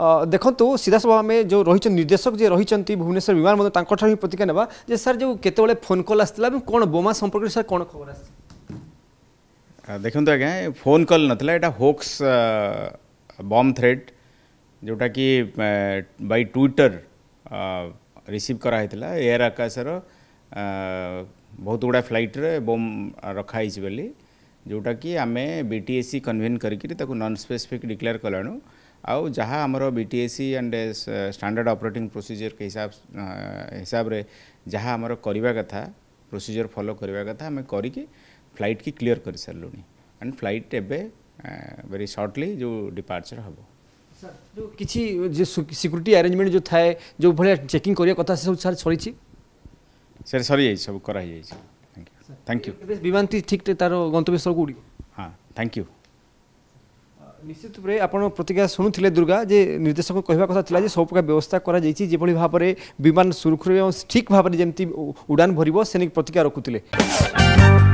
देखो सीधा सभा आम जो रही निर्देशक जी रही भुवनेश्वर विमान बंदर तक ही प्रतिक्रिया ना जो सर जो केत फोन कल आसाला कौन बोमा संपर्क सर कौन खबर आ देखते आज्ञा फोन कल ना यहाँ होक्स बम थ्रेड जोटा कि बै ट्विटर रिसीव कराई एयर आकाशर बहुत गुड़ा फ्लैट बोम रखाई बोली जोटा कि आम बी टी एस कन्वीन करके नन स्पेसीफिक डिक्लेयर कलु आउ जहाँ आमर BTSC and standard operating procedure के हिसाब uh, हिसाब रे जहाँ आमर करवा कथा प्रोसीजर फॉलो करवा कथा आम कर फ्लाइट की क्लीयर कर सारे एंड फ्लाइट एवं वेरी सर्टली जो डिपार्चर हम जो किसी जो सिक्यूरीटी आरेंजमेंट जो थाए जो भाई चेकिंग करने कथा सब सर सरी सर सरी सब कर थैंक यू विमानी ठीक तार गंतव्य स्थल को हाँ थैंक यू নিশ্চিত রূপে আপনার প্রতিক্রিয়া শুনুলে দুর্গা যে নির্দেশক কহা কথা লাগে যে সব প্রকার ব্যবস্থা করা যাই যেভাবে ভাবে বিমান সুরক্ষুরি এবং ঠিক ভাবে যেমন উড়ান ভরব সে প্রতিক্রিয়া রাখুলে